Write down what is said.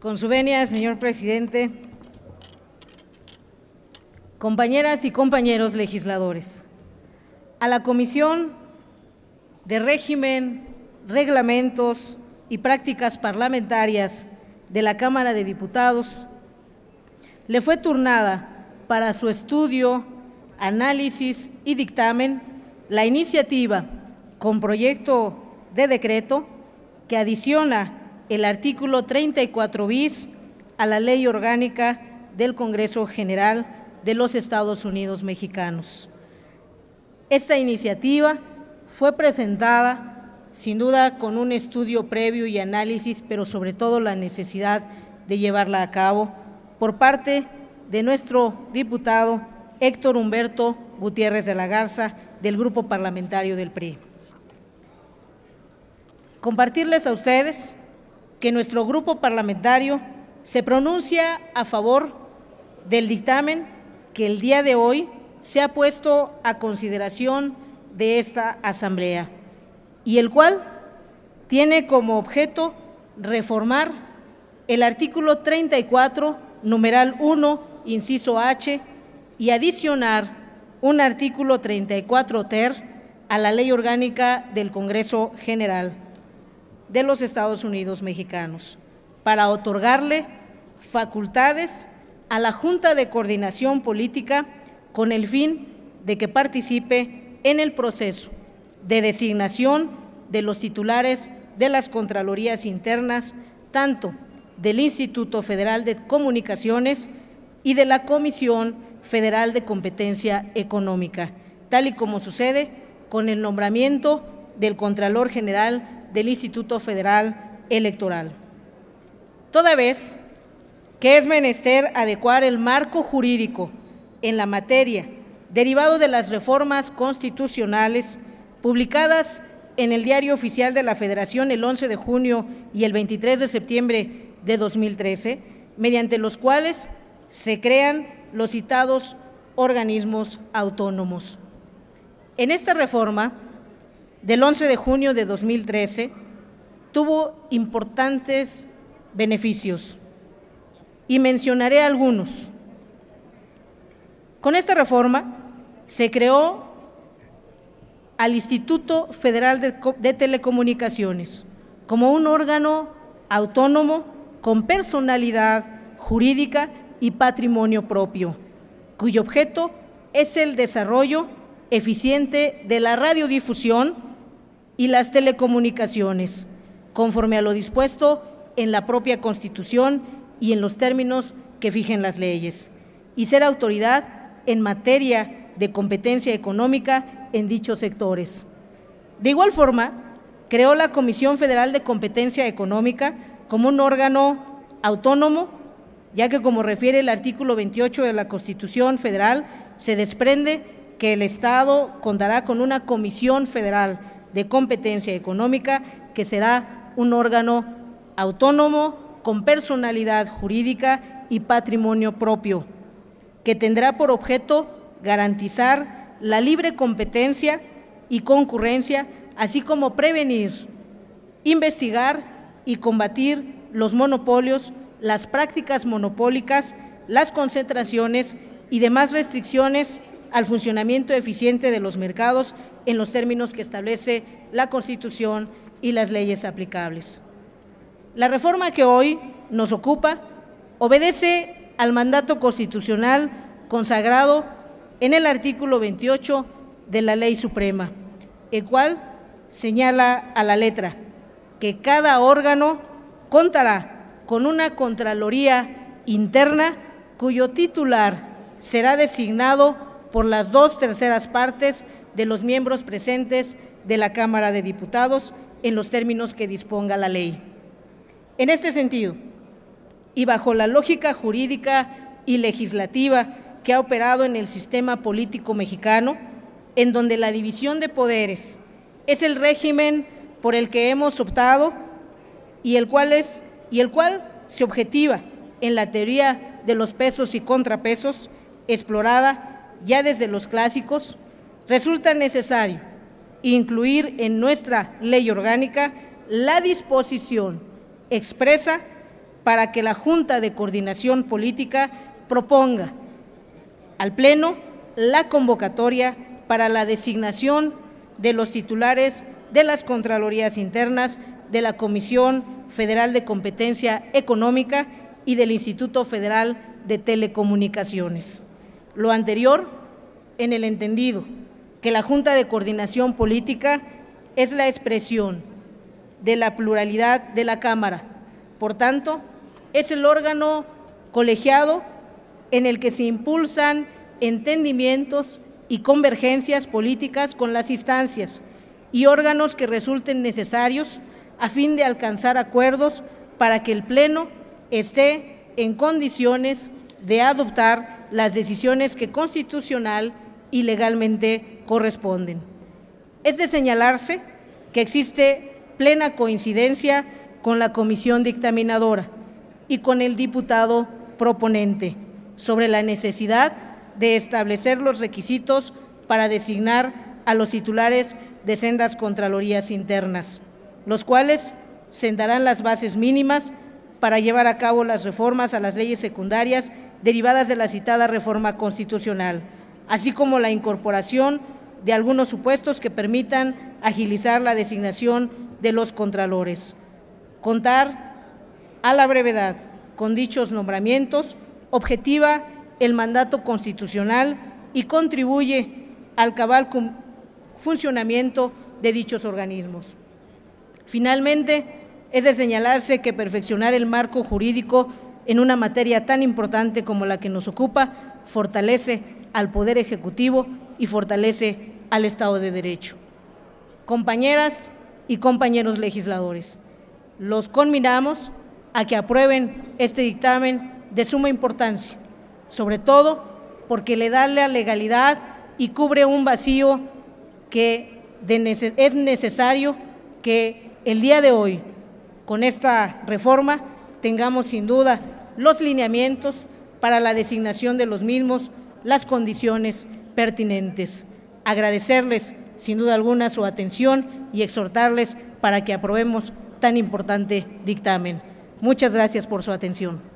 Con su venia, señor presidente, compañeras y compañeros legisladores, a la Comisión de Régimen, Reglamentos y Prácticas Parlamentarias de la Cámara de Diputados le fue turnada para su estudio, análisis y dictamen la iniciativa con proyecto de decreto que adiciona el artículo 34 bis a la Ley Orgánica del Congreso General de los Estados Unidos Mexicanos. Esta iniciativa fue presentada sin duda con un estudio previo y análisis, pero sobre todo la necesidad de llevarla a cabo por parte de nuestro diputado Héctor Humberto Gutiérrez de la Garza del Grupo Parlamentario del PRI. Compartirles a ustedes que nuestro grupo parlamentario se pronuncia a favor del dictamen que el día de hoy se ha puesto a consideración de esta Asamblea y el cual tiene como objeto reformar el artículo 34, numeral 1, inciso H, y adicionar un artículo 34 ter a la Ley Orgánica del Congreso General de los Estados Unidos mexicanos para otorgarle facultades a la Junta de Coordinación Política con el fin de que participe en el proceso de designación de los titulares de las Contralorías Internas, tanto del Instituto Federal de Comunicaciones y de la Comisión Federal de Competencia Económica, tal y como sucede con el nombramiento del Contralor General del Instituto Federal Electoral. Toda vez que es menester adecuar el marco jurídico en la materia derivado de las reformas constitucionales publicadas en el Diario Oficial de la Federación el 11 de junio y el 23 de septiembre de 2013, mediante los cuales se crean los citados organismos autónomos. En esta reforma del 11 de junio de 2013 tuvo importantes beneficios y mencionaré algunos. Con esta reforma se creó al Instituto Federal de, Telecomunicaciones como un órgano autónomo con personalidad jurídica y patrimonio propio, cuyo objeto es el desarrollo eficiente de la radiodifusión, y las telecomunicaciones, conforme a lo dispuesto en la propia Constitución y en los términos que fijen las leyes, y ser autoridad en materia de competencia económica en dichos sectores. De igual forma, creó la Comisión Federal de Competencia Económica como un órgano autónomo, ya que como refiere el artículo 28 de la Constitución Federal, se desprende que el Estado contará con una comisión federal de Competencia Económica, que será un órgano autónomo con personalidad jurídica y patrimonio propio, que tendrá por objeto garantizar la libre competencia y concurrencia, así como prevenir, investigar y combatir los monopolios, las prácticas monopólicas, las concentraciones y demás restricciones al funcionamiento eficiente de los mercados en los términos que establece la Constitución y las leyes aplicables. La reforma que hoy nos ocupa obedece al mandato constitucional consagrado en el artículo 28 de la Ley Suprema, el cual señala a la letra que cada órgano contará con una Contraloría interna cuyo titular será designado por las dos terceras partes de los miembros presentes de la Cámara de Diputados en los términos que disponga la ley. En este sentido, y bajo la lógica jurídica y legislativa que ha operado en el sistema político mexicano, en donde la división de poderes es el régimen por el que hemos optado y el cual, se objetiva en la teoría de los pesos y contrapesos explorada ya desde los clásicos, resulta necesario incluir en nuestra ley orgánica la disposición expresa para que la Junta de Coordinación Política proponga al Pleno la convocatoria para la designación de los titulares de las Contralorías Internas, de la Comisión Federal de Competencia Económica y del Instituto Federal de Telecomunicaciones lo anterior en el entendido que la Junta de Coordinación Política es la expresión de la pluralidad de la Cámara. Por tanto, es el órgano colegiado en el que se impulsan entendimientos y convergencias políticas con las instancias y órganos que resulten necesarios a fin de alcanzar acuerdos para que el Pleno esté en condiciones de adoptar las decisiones que constitucional y legalmente corresponden. Es de señalarse que existe plena coincidencia con la comisión dictaminadora y con el diputado proponente sobre la necesidad de establecer los requisitos para designar a los titulares de sendas contralorías internas, los cuales sentarán las bases mínimas para llevar a cabo las reformas a las leyes secundarias derivadas de la citada reforma constitucional, así como la incorporación de algunos supuestos que permitan agilizar la designación de los contralores. Contar a la brevedad con dichos nombramientos objetiva el mandato constitucional y contribuye al cabal funcionamiento de dichos organismos. Finalmente, es de señalarse que perfeccionar el marco jurídico en una materia tan importante como la que nos ocupa, fortalece al Poder Ejecutivo y fortalece al Estado de Derecho. Compañeras y compañeros legisladores, los conminamos a que aprueben este dictamen de suma importancia, sobre todo porque le da la legalidad y cubre un vacío que es necesario que el día de hoy, con esta reforma, tengamos sin duda los lineamientos para la designación de los mismos, las condiciones pertinentes. Agradecerles sin duda alguna su atención y exhortarles para que aprobemos tan importante dictamen. Muchas gracias por su atención.